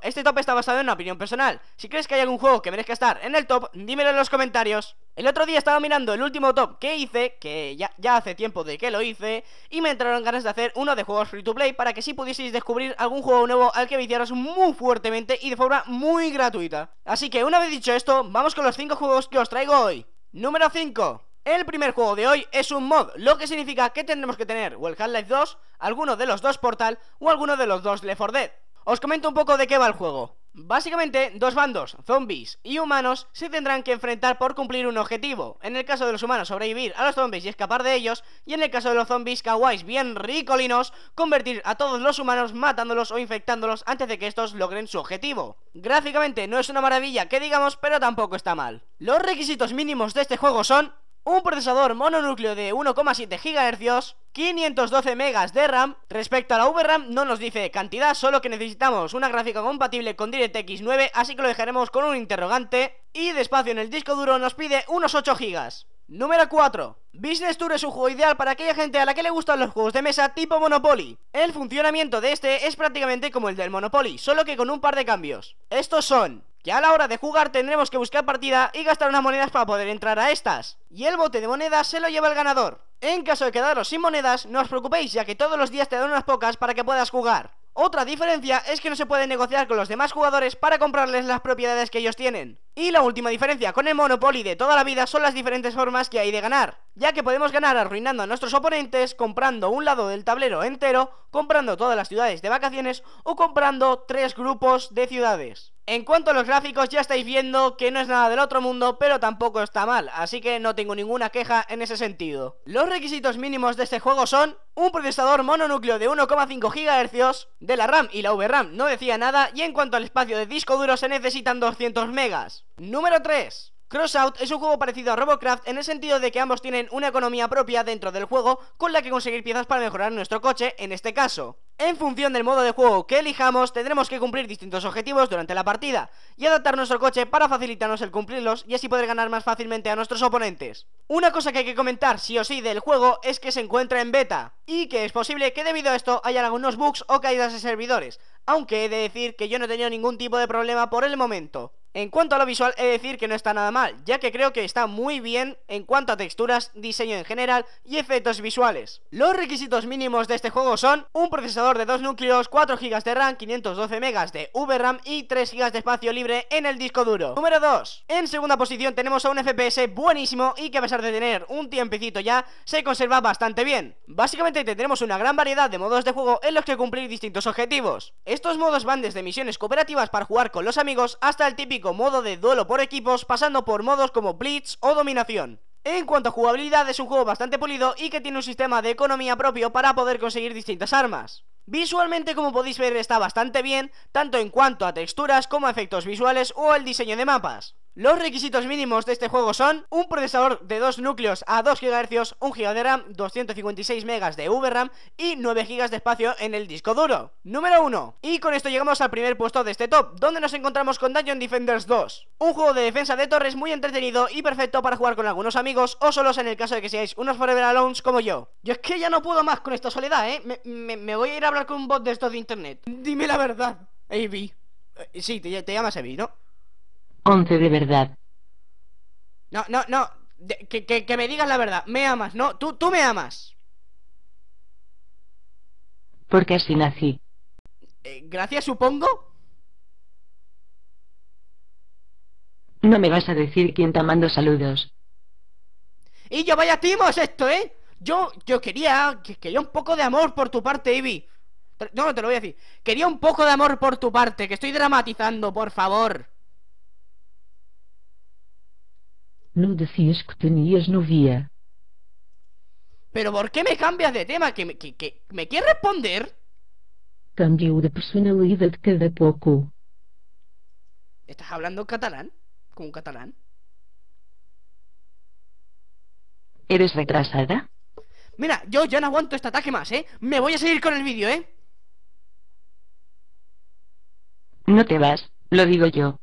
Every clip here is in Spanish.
Este top está basado en una opinión personal. Si crees que hay algún juego que merezca estar en el top, dímelo en los comentarios. El otro día estaba mirando el último top que hice, que ya, hace tiempo de que lo hice, y me entraron ganas de hacer uno de juegos free to play para que si pudieseis descubrir algún juego nuevo al que viciaros muy fuertemente y de forma muy gratuita. Así que una vez dicho esto, vamos con los 5 juegos que os traigo hoy. Número 5. El primer juego de hoy es un mod, lo que significa que tendremos que tener o el Half-Life 2, alguno de los dos Portal o alguno de los dos Left 4 Dead. Os comento un poco de qué va el juego. Básicamente, dos bandos, zombies y humanos, se tendrán que enfrentar por cumplir un objetivo. En el caso de los humanos, sobrevivir a los zombies y escapar de ellos. Y en el caso de los zombies kawais bien ricolinos, convertir a todos los humanos matándolos o infectándolos antes de que estos logren su objetivo. Gráficamente no es una maravilla que digamos, pero tampoco está mal. Los requisitos mínimos de este juego son un procesador mononúcleo de 1,7 GHz, 512 MB de RAM. Respecto a la VRAM no nos dice cantidad, solo que necesitamos una gráfica compatible con DirectX 9, así que lo dejaremos con un interrogante. Y de espacio en el disco duro nos pide unos 8 GB. Número 4. Business Tour es un juego ideal para aquella gente a la que le gustan los juegos de mesa tipo Monopoly. El funcionamiento de este es prácticamente como el del Monopoly, solo que con un par de cambios. Estos son ya a la hora de jugar tendremos que buscar partida y gastar unas monedas para poder entrar a estas. Y el bote de monedas se lo lleva el ganador. En caso de quedaros sin monedas, no os preocupéis ya que todos los días te dan unas pocas para que puedas jugar. Otra diferencia es que no se puede negociar con los demás jugadores para comprarles las propiedades que ellos tienen. Y la última diferencia con el Monopoly de toda la vida son las diferentes formas que hay de ganar, ya que podemos ganar arruinando a nuestros oponentes, comprando un lado del tablero entero, comprando todas las ciudades de vacaciones o comprando tres grupos de ciudades. En cuanto a los gráficos ya estáis viendo que no es nada del otro mundo, pero tampoco está mal, así que no tengo ninguna queja en ese sentido. Los requisitos mínimos de este juego son un procesador mononúcleo de 1,5 GHz, de la RAM y la VRAM no decía nada, y en cuanto al espacio de disco duro se necesitan 200 megas. Número 3. Crossout es un juego parecido a Robocraft en el sentido de que ambos tienen una economía propia dentro del juego con la que conseguir piezas para mejorar nuestro coche, en este caso. En función del modo de juego que elijamos, tendremos que cumplir distintos objetivos durante la partida y adaptar nuestro coche para facilitarnos el cumplirlos y así poder ganar más fácilmente a nuestros oponentes. Una cosa que hay que comentar sí o sí del juego es que se encuentra en beta y que es posible que debido a esto hayan algunos bugs o caídas de servidores, aunque he de decir que yo no he tenido ningún tipo de problema por el momento. En cuanto a lo visual, he de decir que no está nada mal, ya que creo que está muy bien en cuanto a texturas, diseño en general y efectos visuales. Los requisitos mínimos de este juego son un procesador de 2 núcleos, 4 GB de RAM, 512 MB de VRAM y 3 GB de espacio libre en el disco duro. Número 2. En segunda posición tenemos a un FPS buenísimo y que a pesar de tener un tiempecito ya, se conserva bastante bien. Básicamente tendremos una gran variedad de modos de juego en los que cumplir distintos objetivos. Estos modos van desde misiones cooperativas para jugar con los amigos hasta el típico modo de duelo por equipos pasando por modos como Blitz o Dominación. En cuanto a jugabilidad es un juego bastante pulido y que tiene un sistema de economía propio para poder conseguir distintas armas. Visualmente como podéis ver está bastante bien, tanto en cuanto a texturas como a efectos visuales o el diseño de mapas. Los requisitos mínimos de este juego son un procesador de dos núcleos a 2 GHz, 1 GB de RAM, 256 MB de VRAM y 9 GB de espacio en el disco duro. Número 1. Y con esto llegamos al primer puesto de este top, donde nos encontramos con Dungeon Defenders 2. Un juego de defensa de torres muy entretenido y perfecto para jugar con algunos amigos o solos en el caso de que seáis unos Forever alone como yo. Yo es que ya no puedo más con esta soledad, ¿eh? Me, voy a ir a hablar con un bot de estos de internet. Dime la verdad, Avi. Eh, sí, te, llamas Avi, ¿no? 11 de verdad. No, no, no. que, me digas la verdad. Me amas, ¿no? Tú, tú me amas. Porque así nací. Eh, gracias, supongo. No me vas a decir quién te mando saludos. Y yo vaya timos esto, ¿eh? Yo, yo quería, quería un poco de amor por tu parte, Ivy. No, te lo voy a decir. Quería un poco de amor por tu parte, que estoy dramatizando, por favor. No decías que tenías novia. ¿Pero por qué me cambias de tema? ¿Que me, que, me quieres responder? Cambio de personalidad cada poco. ¿Estás hablando catalán? ¿Con un catalán? ¿Eres retrasada? Mira, yo ya no aguanto este ataque más, ¿eh? Me voy a seguir con el vídeo, ¿eh? No te vas, lo digo yo.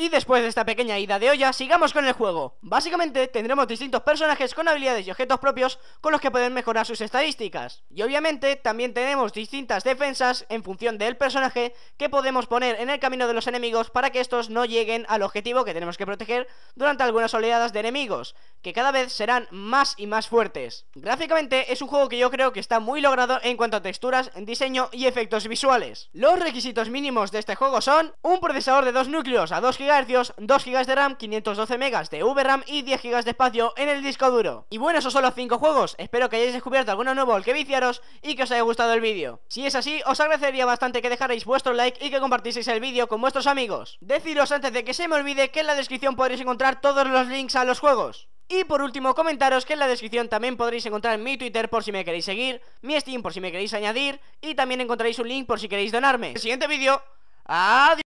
Y después de esta pequeña ida de olla, sigamos con el juego. Básicamente, tendremos distintos personajes con habilidades y objetos propios con los que pueden mejorar sus estadísticas. Y obviamente, también tenemos distintas defensas en función del personaje que podemos poner en el camino de los enemigos para que estos no lleguen al objetivo que tenemos que proteger durante algunas oleadas de enemigos, que cada vez serán más y más fuertes. Gráficamente, es un juego que yo creo que está muy logrado en cuanto a texturas, diseño y efectos visuales. Los requisitos mínimos de este juego son un procesador de dos núcleos a 2 GB 2 GB de RAM, 512 MB de VRAM y 10 GB de espacio en el disco duro. Y bueno, esos son los 5 juegos, espero que hayáis descubierto alguno nuevo al que viciaros y que os haya gustado el vídeo. Si es así, os agradecería bastante que dejarais vuestro like y que compartieseis el vídeo con vuestros amigos. Deciros antes de que se me olvide que en la descripción podréis encontrar todos los links a los juegos. Y por último, comentaros que en la descripción también podréis encontrar mi Twitter por si me queréis seguir, mi Steam por si me queréis añadir, y también encontraréis un link por si queréis donarme. El siguiente vídeo, adiós.